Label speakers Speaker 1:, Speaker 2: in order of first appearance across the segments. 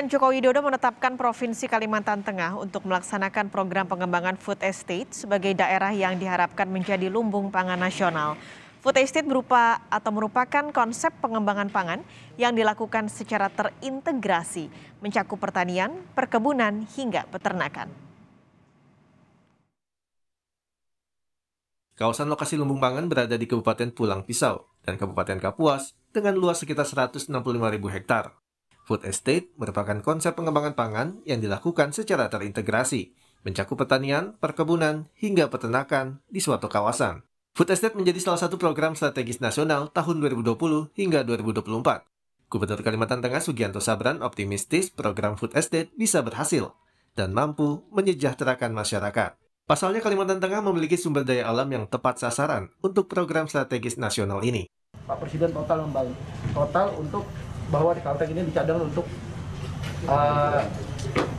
Speaker 1: Presiden Joko Widodo menetapkan Provinsi Kalimantan Tengah untuk melaksanakan program pengembangan food estate sebagai daerah yang diharapkan menjadi lumbung pangan nasional. Food estate berupa atau merupakan konsep pengembangan pangan yang dilakukan secara terintegrasi, mencakup pertanian, perkebunan, hingga peternakan.
Speaker 2: Kawasan lokasi lumbung pangan berada di Kabupaten Pulang Pisau dan Kabupaten Kapuas dengan luas sekitar 165.000 hektar. Food estate merupakan konsep pengembangan pangan yang dilakukan secara terintegrasi, mencakup pertanian, perkebunan, hingga peternakan di suatu kawasan. Food estate menjadi salah satu program strategis nasional tahun 2020 hingga 2024. Gubernur Kalimantan Tengah Sugianto Sabran optimistis program food estate bisa berhasil dan mampu menyejahterakan masyarakat. Pasalnya Kalimantan Tengah memiliki sumber daya alam yang tepat sasaran untuk program strategis nasional ini.
Speaker 3: Pak Presiden total membangun total untuk bahwa di Kalteng ini dicadang untuk uh,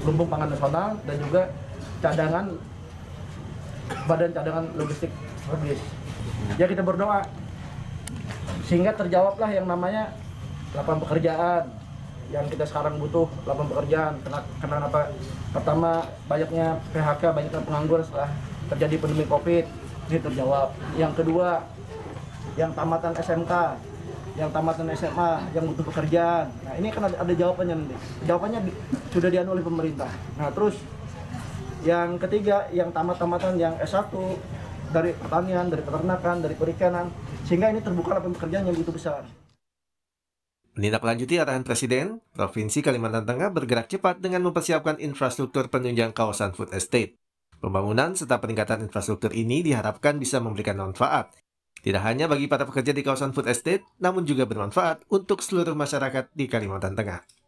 Speaker 3: lumbung pangan nasional dan juga cadangan badan cadangan logistik Habis. Ya kita berdoa sehingga terjawablah yang namanya lapangan pekerjaan yang kita sekarang butuh lapangan pekerjaan karena, karena apa pertama banyaknya PHK banyaknya penganggur setelah terjadi pandemi covid ini terjawab yang kedua yang tamatan SMK yang tamatan SMA yang butuh pekerjaan nah ini kan ada, ada jawabannya nanti jawabannya di, sudah dianu oleh pemerintah nah terus yang ketiga yang tamat-tamatan yang S1 dari pertanian dari peternakan dari perikanan sehingga ini terbuka lapangan pekerjaan yang begitu besar
Speaker 2: Menindaklanjuti arahan Presiden, Provinsi Kalimantan Tengah bergerak cepat dengan mempersiapkan infrastruktur penunjang kawasan food estate. Pembangunan serta peningkatan infrastruktur ini diharapkan bisa memberikan manfaat, tidak hanya bagi para pekerja di kawasan food estate, namun juga bermanfaat untuk seluruh masyarakat di Kalimantan Tengah.